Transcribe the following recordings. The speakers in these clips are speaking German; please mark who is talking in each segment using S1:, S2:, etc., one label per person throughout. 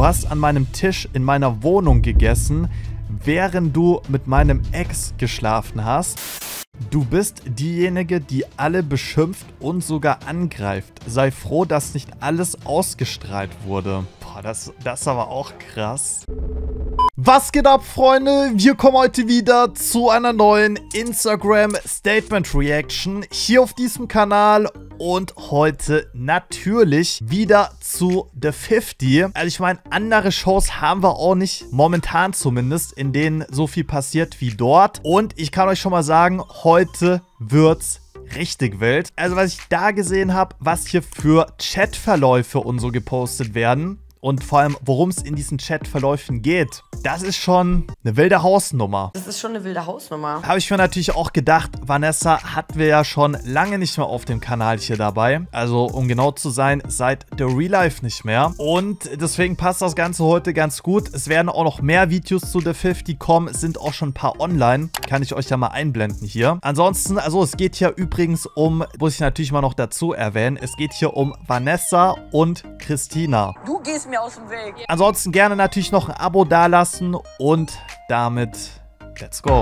S1: Du hast an meinem Tisch in meiner Wohnung gegessen, während du mit meinem Ex geschlafen hast. Du bist diejenige, die alle beschimpft und sogar angreift. Sei froh, dass nicht alles ausgestrahlt wurde. Boah, das, das ist aber auch krass. Was geht ab, Freunde? Wir kommen heute wieder zu einer neuen Instagram Statement Reaction hier auf diesem Kanal und heute natürlich wieder zu The 50. Also ich meine, andere Shows haben wir auch nicht, momentan zumindest, in denen so viel passiert wie dort. Und ich kann euch schon mal sagen, heute wird's richtig wild. Also was ich da gesehen habe, was hier für Chatverläufe und so gepostet werden, und vor allem, worum es in diesen Chatverläufen geht, das ist schon eine wilde Hausnummer. Das ist schon eine wilde Hausnummer. Habe ich mir natürlich auch gedacht, Vanessa hatten wir ja schon lange nicht mehr auf dem Kanal hier dabei. Also um genau zu sein, seit The Real Life nicht mehr. Und deswegen passt das Ganze heute ganz gut. Es werden auch noch mehr Videos zu The 50 kommen, sind auch schon ein paar online. Kann ich euch ja mal einblenden hier. Ansonsten, also es geht hier übrigens um, muss ich natürlich mal noch dazu erwähnen, es geht hier um Vanessa und Christina. Du gehst mir aus dem Weg. Ansonsten gerne natürlich noch ein Abo dalassen und damit let's go.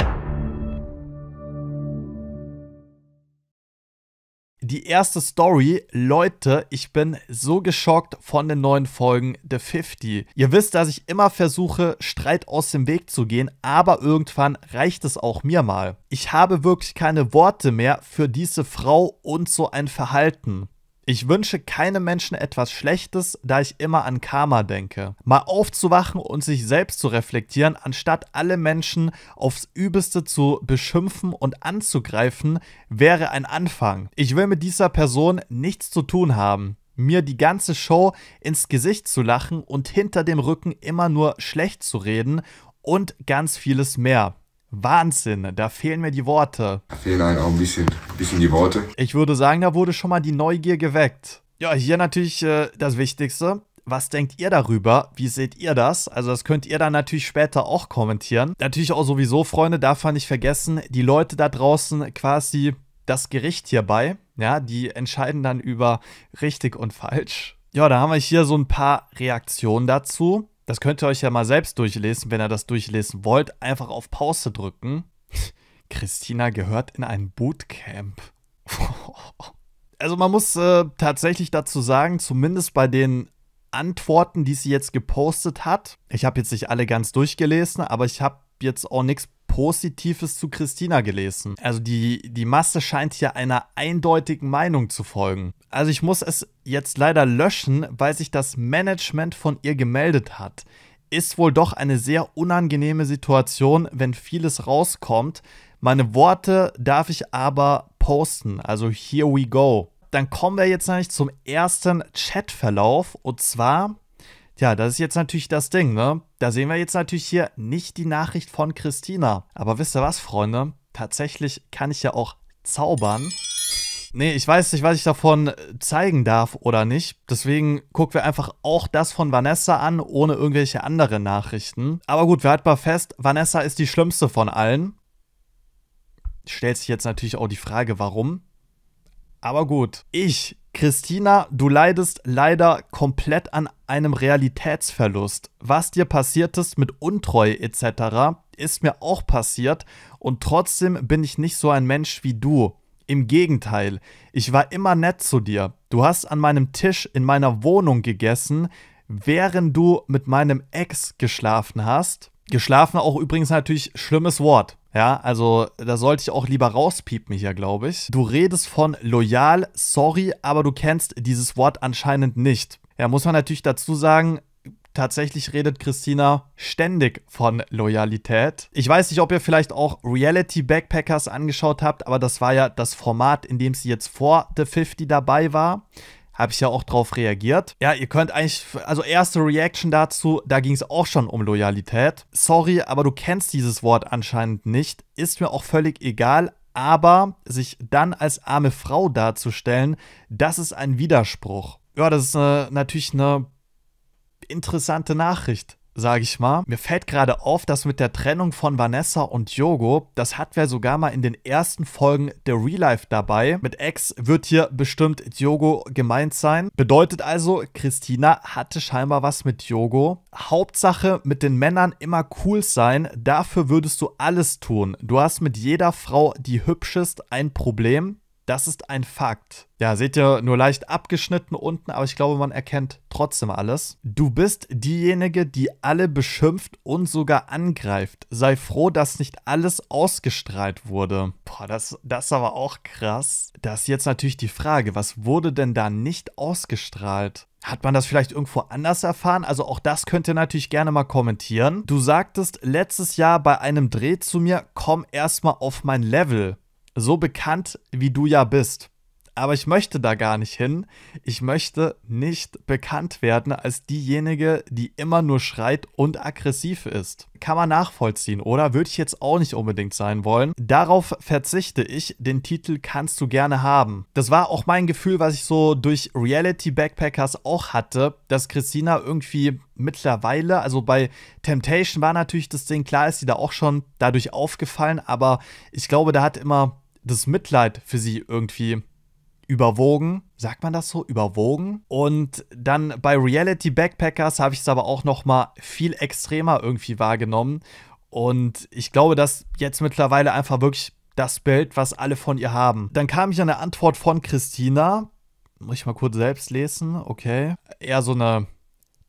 S1: Die erste Story, Leute, ich bin so geschockt von den neuen Folgen The 50. Ihr wisst, dass ich immer versuche, Streit aus dem Weg zu gehen, aber irgendwann reicht es auch mir mal. Ich habe wirklich keine Worte mehr für diese Frau und so ein Verhalten. Ich wünsche keinem Menschen etwas Schlechtes, da ich immer an Karma denke. Mal aufzuwachen und sich selbst zu reflektieren, anstatt alle Menschen aufs Übelste zu beschimpfen und anzugreifen, wäre ein Anfang. Ich will mit dieser Person nichts zu tun haben mir die ganze Show ins Gesicht zu lachen und hinter dem Rücken immer nur schlecht zu reden und ganz vieles mehr. Wahnsinn, da fehlen mir die Worte. Da fehlen einem auch ein bisschen, ein bisschen die Worte. Ich würde sagen, da wurde schon mal die Neugier geweckt. Ja, hier natürlich äh, das Wichtigste. Was denkt ihr darüber? Wie seht ihr das? Also das könnt ihr dann natürlich später auch kommentieren. Natürlich auch sowieso, Freunde, darf man nicht vergessen, die Leute da draußen quasi das Gericht hierbei. Ja, die entscheiden dann über richtig und falsch. Ja, da haben wir hier so ein paar Reaktionen dazu. Das könnt ihr euch ja mal selbst durchlesen, wenn ihr das durchlesen wollt. Einfach auf Pause drücken. Christina gehört in ein Bootcamp. also man muss äh, tatsächlich dazu sagen, zumindest bei den Antworten, die sie jetzt gepostet hat. Ich habe jetzt nicht alle ganz durchgelesen, aber ich habe jetzt auch nichts Positives zu Christina gelesen. Also die, die Masse scheint hier einer eindeutigen Meinung zu folgen also ich muss es jetzt leider löschen, weil sich das Management von ihr gemeldet hat. Ist wohl doch eine sehr unangenehme Situation, wenn vieles rauskommt. Meine Worte darf ich aber posten, also here we go. Dann kommen wir jetzt eigentlich zum ersten Chatverlauf und zwar, ja, das ist jetzt natürlich das Ding, ne? Da sehen wir jetzt natürlich hier nicht die Nachricht von Christina. Aber wisst ihr was, Freunde? Tatsächlich kann ich ja auch zaubern. Nee, ich weiß nicht, was ich davon äh, zeigen darf oder nicht. Deswegen gucken wir einfach auch das von Vanessa an, ohne irgendwelche anderen Nachrichten. Aber gut, wir halten mal fest, Vanessa ist die schlimmste von allen. Stellt sich jetzt natürlich auch die Frage, warum. Aber gut, ich, Christina, du leidest leider komplett an einem Realitätsverlust. Was dir passiert ist mit Untreue etc., ist mir auch passiert und trotzdem bin ich nicht so ein Mensch wie du. Im Gegenteil, ich war immer nett zu dir. Du hast an meinem Tisch in meiner Wohnung gegessen, während du mit meinem Ex geschlafen hast. Geschlafen auch übrigens natürlich schlimmes Wort. Ja, also da sollte ich auch lieber rauspiepen hier, glaube ich. Du redest von loyal, sorry, aber du kennst dieses Wort anscheinend nicht. Ja, muss man natürlich dazu sagen, Tatsächlich redet Christina ständig von Loyalität. Ich weiß nicht, ob ihr vielleicht auch Reality Backpackers angeschaut habt, aber das war ja das Format, in dem sie jetzt vor The 50 dabei war habe ich ja auch drauf reagiert. Ja, ihr könnt eigentlich, also erste Reaction dazu, da ging es auch schon um Loyalität. Sorry, aber du kennst dieses Wort anscheinend nicht, ist mir auch völlig egal, aber sich dann als arme Frau darzustellen, das ist ein Widerspruch. Ja, das ist eine, äh, natürlich eine interessante Nachricht sage ich mal. Mir fällt gerade auf, dass mit der Trennung von Vanessa und Yogo, das hat wir sogar mal in den ersten Folgen der Real Life dabei. Mit Ex wird hier bestimmt Yogo gemeint sein. Bedeutet also, Christina hatte scheinbar was mit Yogo. Hauptsache mit den Männern immer cool sein, dafür würdest du alles tun. Du hast mit jeder Frau, die hübsch ist, ein Problem das ist ein Fakt. Ja, seht ihr, nur leicht abgeschnitten unten, aber ich glaube, man erkennt trotzdem alles. Du bist diejenige, die alle beschimpft und sogar angreift. Sei froh, dass nicht alles ausgestrahlt wurde. Boah, das, das ist aber auch krass. Das ist jetzt natürlich die Frage, was wurde denn da nicht ausgestrahlt? Hat man das vielleicht irgendwo anders erfahren? Also auch das könnt ihr natürlich gerne mal kommentieren. Du sagtest letztes Jahr bei einem Dreh zu mir, komm erstmal auf mein Level so bekannt wie du ja bist. Aber ich möchte da gar nicht hin. Ich möchte nicht bekannt werden als diejenige, die immer nur schreit und aggressiv ist. Kann man nachvollziehen, oder? Würde ich jetzt auch nicht unbedingt sein wollen. Darauf verzichte ich. Den Titel kannst du gerne haben. Das war auch mein Gefühl, was ich so durch Reality Backpackers auch hatte, dass Christina irgendwie mittlerweile, also bei Temptation war natürlich das Ding, klar ist sie da auch schon dadurch aufgefallen, aber ich glaube, da hat immer das Mitleid für sie irgendwie überwogen. Sagt man das so? Überwogen? Und dann bei Reality Backpackers habe ich es aber auch noch mal viel extremer irgendwie wahrgenommen. Und ich glaube, dass jetzt mittlerweile einfach wirklich das Bild, was alle von ihr haben. Dann kam ich an eine Antwort von Christina. Muss ich mal kurz selbst lesen? Okay. Eher so eine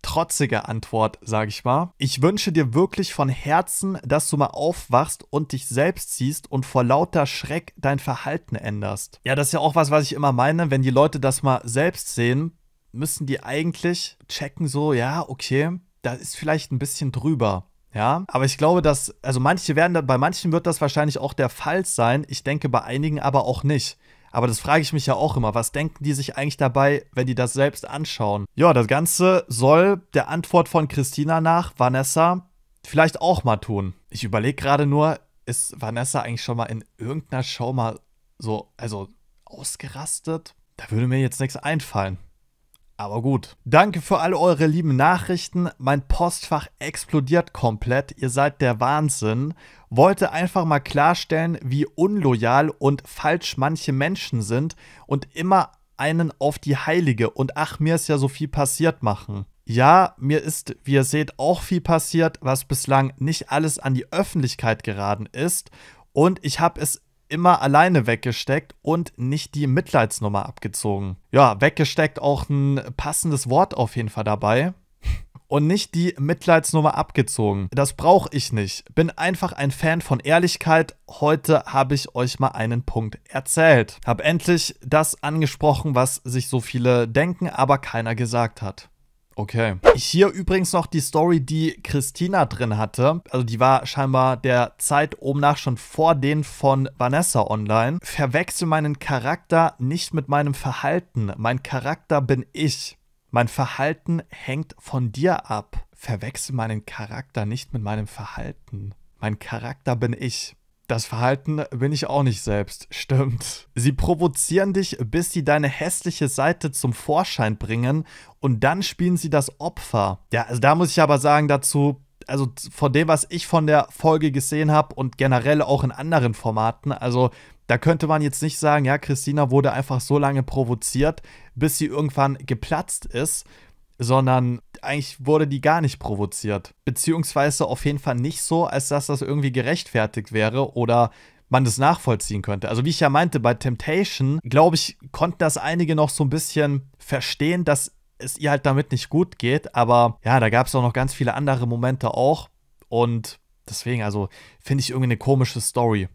S1: trotzige Antwort, sage ich mal. Ich wünsche dir wirklich von Herzen, dass du mal aufwachst und dich selbst siehst und vor lauter Schreck dein Verhalten änderst. Ja, das ist ja auch was, was ich immer meine, wenn die Leute das mal selbst sehen, müssen die eigentlich checken so, ja, okay, da ist vielleicht ein bisschen drüber. Ja, aber ich glaube, dass, also manche werden, bei manchen wird das wahrscheinlich auch der Fall sein. Ich denke, bei einigen aber auch nicht. Aber das frage ich mich ja auch immer, was denken die sich eigentlich dabei, wenn die das selbst anschauen? Ja, das Ganze soll der Antwort von Christina nach Vanessa vielleicht auch mal tun. Ich überlege gerade nur, ist Vanessa eigentlich schon mal in irgendeiner Show mal so, also ausgerastet? Da würde mir jetzt nichts einfallen. Aber gut. Danke für all eure lieben Nachrichten. Mein Postfach explodiert komplett. Ihr seid der Wahnsinn. Wollte einfach mal klarstellen, wie unloyal und falsch manche Menschen sind und immer einen auf die Heilige und ach, mir ist ja so viel passiert machen. Ja, mir ist, wie ihr seht, auch viel passiert, was bislang nicht alles an die Öffentlichkeit geraten ist. Und ich habe es immer alleine weggesteckt und nicht die Mitleidsnummer abgezogen. Ja, weggesteckt auch ein passendes Wort auf jeden Fall dabei. Und nicht die Mitleidsnummer abgezogen. Das brauche ich nicht. Bin einfach ein Fan von Ehrlichkeit. Heute habe ich euch mal einen Punkt erzählt. Hab endlich das angesprochen, was sich so viele denken, aber keiner gesagt hat. Okay. Hier übrigens noch die Story, die Christina drin hatte. Also die war scheinbar der Zeit oben nach schon vor den von Vanessa online. Verwechsel meinen Charakter nicht mit meinem Verhalten. Mein Charakter bin ich. Mein Verhalten hängt von dir ab. Verwechsel meinen Charakter nicht mit meinem Verhalten. Mein Charakter bin ich. Das Verhalten bin ich auch nicht selbst, stimmt. Sie provozieren dich, bis sie deine hässliche Seite zum Vorschein bringen und dann spielen sie das Opfer. Ja, also da muss ich aber sagen dazu, also von dem, was ich von der Folge gesehen habe und generell auch in anderen Formaten, also da könnte man jetzt nicht sagen, ja, Christina wurde einfach so lange provoziert, bis sie irgendwann geplatzt ist, sondern eigentlich wurde die gar nicht provoziert. Beziehungsweise auf jeden Fall nicht so, als dass das irgendwie gerechtfertigt wäre oder man das nachvollziehen könnte. Also wie ich ja meinte, bei Temptation, glaube ich, konnten das einige noch so ein bisschen verstehen, dass es ihr halt damit nicht gut geht. Aber ja, da gab es auch noch ganz viele andere Momente auch. Und deswegen, also finde ich irgendwie eine komische Story.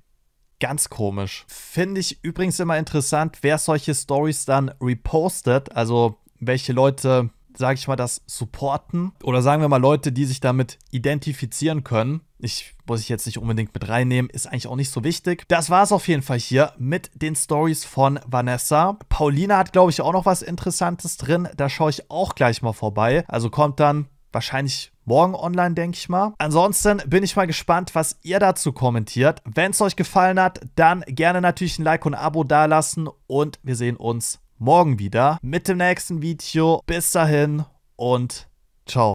S1: Ganz komisch. Finde ich übrigens immer interessant, wer solche Stories dann repostet. Also welche Leute sage ich mal, das supporten oder sagen wir mal Leute, die sich damit identifizieren können. Ich muss ich jetzt nicht unbedingt mit reinnehmen, ist eigentlich auch nicht so wichtig. Das war es auf jeden Fall hier mit den Stories von Vanessa. Paulina hat, glaube ich, auch noch was Interessantes drin. Da schaue ich auch gleich mal vorbei. Also kommt dann wahrscheinlich morgen online, denke ich mal. Ansonsten bin ich mal gespannt, was ihr dazu kommentiert. Wenn es euch gefallen hat, dann gerne natürlich ein Like und ein Abo dalassen und wir sehen uns morgen wieder mit dem nächsten Video. Bis dahin und ciao.